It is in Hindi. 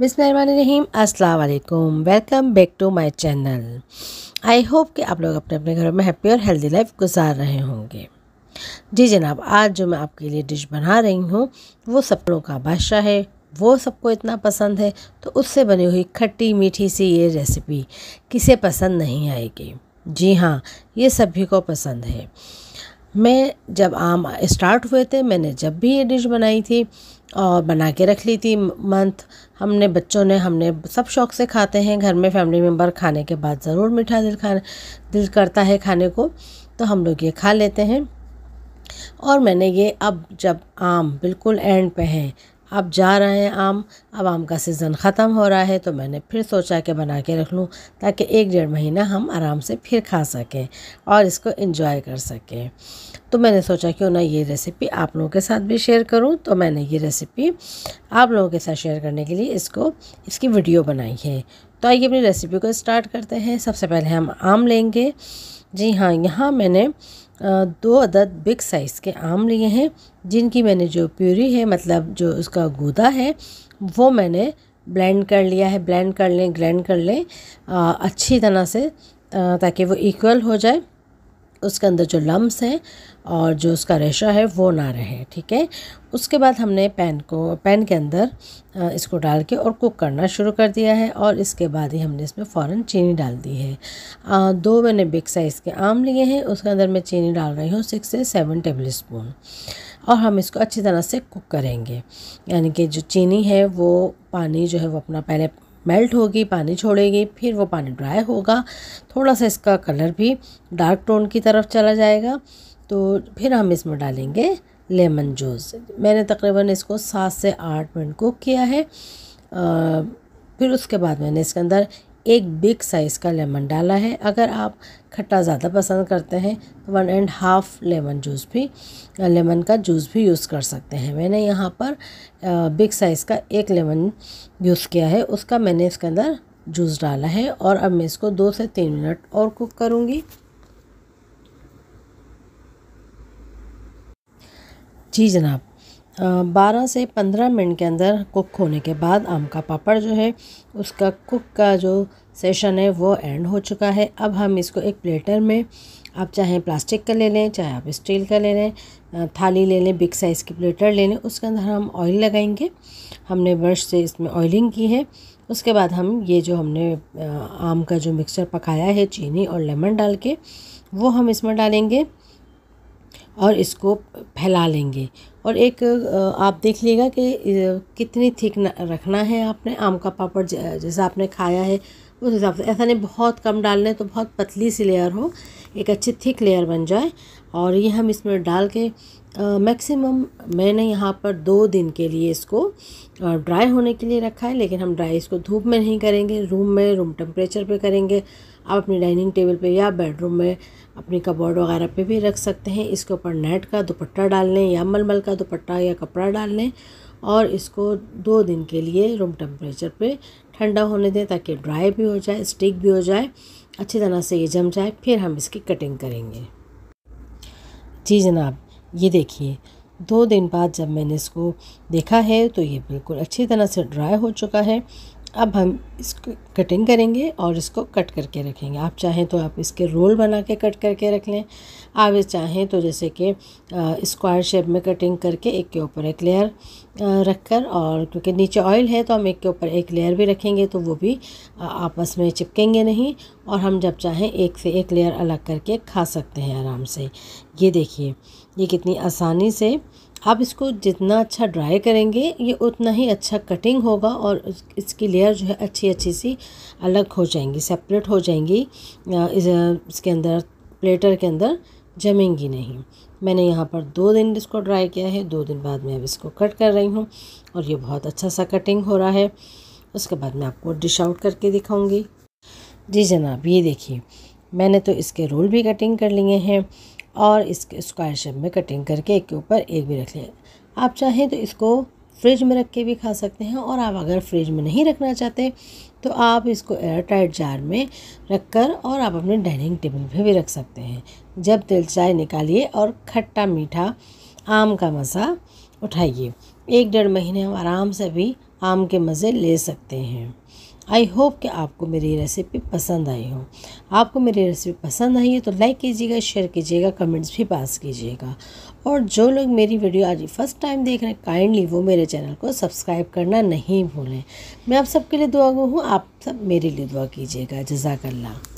बिसमीम अस्सलाम welcome back to my channel I hope कि आप लोग अपने अपने घरों में हैप्पी और हेल्दी लाइफ गुजार रहे होंगे जी जनाब आज जो मैं आपके लिए डिश बना रही हूँ वो सपनों का बादशाह है वो सबको इतना पसंद है तो उससे बनी हुई खट्टी मीठी सी ये रेसिपी किसे पसंद नहीं आएगी जी हाँ ये सभी को पसंद है मैं जब आम स्टार्ट हुए थे मैंने जब भी ये डिश बनाई थी और बना के रख ली थी मंथ हमने बच्चों ने हमने सब शौक से खाते हैं घर में फैमिली मेम्बर खाने के बाद ज़रूर मीठा दिल खा दिल करता है खाने को तो हम लोग ये खा लेते हैं और मैंने ये अब जब आम बिल्कुल एंड पे हैं अब जा रहे हैं आम अब आम का सीज़न ख़त्म हो रहा है तो मैंने फिर सोचा कि बना के रख लूँ ताकि एक डेढ़ महीना हम आराम से फिर खा सकें और इसको इन्जॉय कर सकें तो मैंने सोचा क्यों ना ये रेसिपी आप लोगों के साथ भी शेयर करूँ तो मैंने ये रेसिपी आप लोगों के साथ शेयर करने के लिए इसको इसकी वीडियो बनाई है तो आइए अपनी रेसिपी को स्टार्ट करते हैं सबसे पहले हम आम लेंगे जी हाँ यहाँ मैंने दो अदद बिग साइज़ के आम लिए हैं जिनकी मैंने जो प्यूरी है मतलब जो उसका गूदा है वो मैंने ब्लेंड कर लिया है ब्लेंड कर लें ग्लैंड कर लें अच्छी तरह से ताकि वो इक्वल हो जाए उसके अंदर जो लम्स हैं और जो उसका रेशा है वो ना रहे ठीक है उसके बाद हमने पैन को पैन के अंदर इसको डाल के और कुक करना शुरू कर दिया है और इसके बाद ही हमने इसमें फ़ौरन चीनी डाल दी है आ, दो मैंने बिग साइज़ के आम लिए हैं उसके अंदर मैं चीनी डाल रही हूँ सिक्स से सेवन टेबल स्पून और हम इसको अच्छी तरह से कुक करेंगे यानी कि जो चीनी है वो पानी जो है वो अपना पहले मेल्ट होगी पानी छोड़ेगी फिर वो पानी ड्राई होगा थोड़ा सा इसका कलर भी डार्क टोन की तरफ चला जाएगा तो फिर हम इसमें डालेंगे लेमन जूस मैंने तकरीबन इसको सात से आठ मिनट कुक किया है आ, फिर उसके बाद मैंने इसके अंदर एक बिग साइज़ का लेमन डाला है अगर आप खट्टा ज़्यादा पसंद करते हैं तो one and half lemon juice भी लेमन का जूस भी यूज़ कर सकते हैं मैंने यहाँ पर बिग साइज़ का एक लेमन यूज़ किया है उसका मैंने इसके अंदर जूस डाला है और अब मैं इसको दो से तीन मिनट और कुक करूँगी जी जनाब बारह से पंद्रह मिनट के अंदर कुक होने के बाद आम का पापड़ जो है उसका कुक का जो सेशन है वो एंड हो चुका है अब हम इसको एक प्लेटर में आप चाहे प्लास्टिक का ले लें चाहे आप स्टील का ले लें थाली ले लें बिग साइज़ की प्लेटर ले लें उसके अंदर हम ऑयल लगाएंगे हमने ब्रश से इसमें ऑयलिंग की है उसके बाद हम ये जो हमने आम का जो मिक्सचर पकाया है चीनी और लेमन डाल के वो हम इसमें डालेंगे और इसको फैला लेंगे और एक आप देख लीजिएगा कि कितनी थिक रखना है आपने आम का पापड़ जैसा आपने खाया है उस हिसाब से ऐसा नहीं बहुत कम डालने तो बहुत पतली सी लेयर हो एक अच्छी थिक लेयर बन जाए और ये हम इसमें डाल के मैक्सिमम मैंने यहाँ पर दो दिन के लिए इसको ड्राई होने के लिए रखा है लेकिन हम ड्राई इसको धूप में नहीं करेंगे रूम में रूम टेम्परेचर पर करेंगे आप अपनी डाइनिंग टेबल पे या बेडरूम में अपनी कबोर्ड वगैरह पे भी रख सकते हैं इसके ऊपर नेट का दुपट्टा डाल लें या मलमल का दुपट्टा या कपड़ा डाल लें और इसको दो दिन के लिए रूम टेम्परेचर पे ठंडा होने दें ताकि ड्राई भी हो जाए स्टिक भी हो जाए अच्छी तरह से ये जम जाए फिर हम इसकी कटिंग करेंगे जी जनाब ये देखिए दो दिन बाद जब मैंने इसको देखा है तो ये बिल्कुल अच्छी तरह से ड्राई हो चुका है अब हम इसको कटिंग करेंगे और इसको कट करके रखेंगे आप चाहें तो आप इसके रोल बना के कट करके रख लें आप चाहें तो जैसे कि स्क्वायर शेप में कटिंग करके एक के ऊपर एक लेयर रख कर और क्योंकि नीचे ऑयल है तो हम एक के ऊपर एक लेयर भी रखेंगे तो वो भी आपस में चिपकेंगे नहीं और हम जब चाहें एक से एक लेयर अलग करके खा सकते हैं आराम से ये देखिए ये कितनी आसानी से आप इसको जितना अच्छा ड्राई करेंगे ये उतना ही अच्छा कटिंग होगा और इसकी लेयर जो है अच्छी अच्छी सी अलग हो जाएंगी सेपरेट हो जाएंगी इस, इसके अंदर प्लेटर के अंदर जमेंगी नहीं मैंने यहाँ पर दो दिन इसको ड्राई किया है दो दिन बाद मैं अब इसको कट कर रही हूँ और ये बहुत अच्छा सा कटिंग हो रहा है उसके बाद मैं आपको डिश आउट करके दिखाऊँगी जी जनाब ये देखिए मैंने तो इसके रोल भी कटिंग कर लिए हैं और इसके स्क्वायर शेप में कटिंग करके एक के ऊपर एक भी रख लें आप चाहें तो इसको फ्रिज में रख के भी खा सकते हैं और आप अगर फ्रिज में नहीं रखना चाहते तो आप इसको एयर टाइट जार में रख कर और आप अपने डाइनिंग टेबल पे भी रख सकते हैं जब तिल चाय निकालिए और खट्टा मीठा आम का मज़ा उठाइए एक डेढ़ महीने हम आराम से भी आम के मज़े ले सकते हैं आई होप कि आपको मेरी रेसिपी पसंद आई हो आपको मेरी रेसिपी पसंद आई है तो लाइक कीजिएगा शेयर कीजिएगा कमेंट्स भी पास कीजिएगा और जो लोग मेरी वीडियो आज फर्स्ट टाइम देख रहे हैं काइंडली वो मेरे चैनल को सब्सक्राइब करना नहीं भूलें मैं आप सबके लिए दुआ गु हूँ आप सब मेरे लिए दुआ कीजिएगा जजाकल्ला